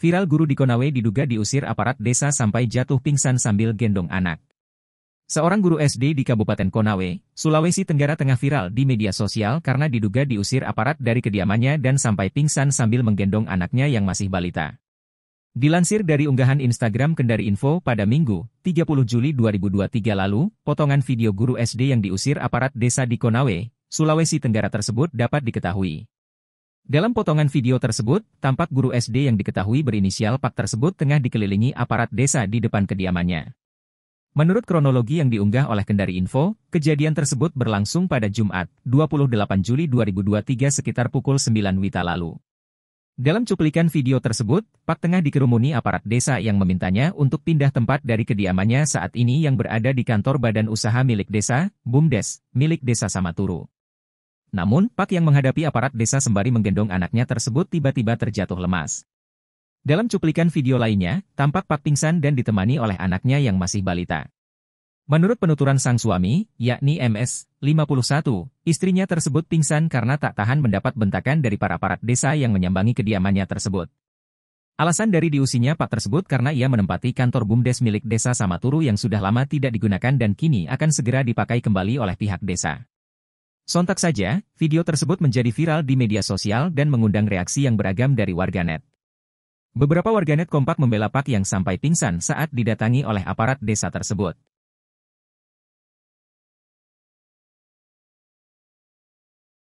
Viral guru di Konawe diduga diusir aparat desa sampai jatuh pingsan sambil gendong anak. Seorang guru SD di Kabupaten Konawe, Sulawesi Tenggara tengah viral di media sosial karena diduga diusir aparat dari kediamannya dan sampai pingsan sambil menggendong anaknya yang masih balita. Dilansir dari unggahan Instagram Kendari Info pada Minggu, 30 Juli 2023 lalu, potongan video guru SD yang diusir aparat desa di Konawe, Sulawesi Tenggara tersebut dapat diketahui. Dalam potongan video tersebut, tampak guru SD yang diketahui berinisial Pak tersebut tengah dikelilingi aparat desa di depan kediamannya. Menurut kronologi yang diunggah oleh Kendari Info, kejadian tersebut berlangsung pada Jumat, 28 Juli 2023 sekitar pukul 9 Wita lalu. Dalam cuplikan video tersebut, Pak tengah dikerumuni aparat desa yang memintanya untuk pindah tempat dari kediamannya saat ini yang berada di kantor Badan Usaha Milik Desa, BUMDes, milik Desa Samaturu. Namun, Pak yang menghadapi aparat desa sembari menggendong anaknya tersebut tiba-tiba terjatuh lemas. Dalam cuplikan video lainnya, tampak Pak pingsan dan ditemani oleh anaknya yang masih balita. Menurut penuturan sang suami, yakni MS, 51, istrinya tersebut pingsan karena tak tahan mendapat bentakan dari para aparat desa yang menyambangi kediamannya tersebut. Alasan dari diusinya Pak tersebut karena ia menempati kantor BUMDes milik desa Samaturu yang sudah lama tidak digunakan dan kini akan segera dipakai kembali oleh pihak desa. Sontak saja, video tersebut menjadi viral di media sosial dan mengundang reaksi yang beragam dari warganet. Beberapa warganet kompak membela Pak yang sampai pingsan saat didatangi oleh aparat desa tersebut.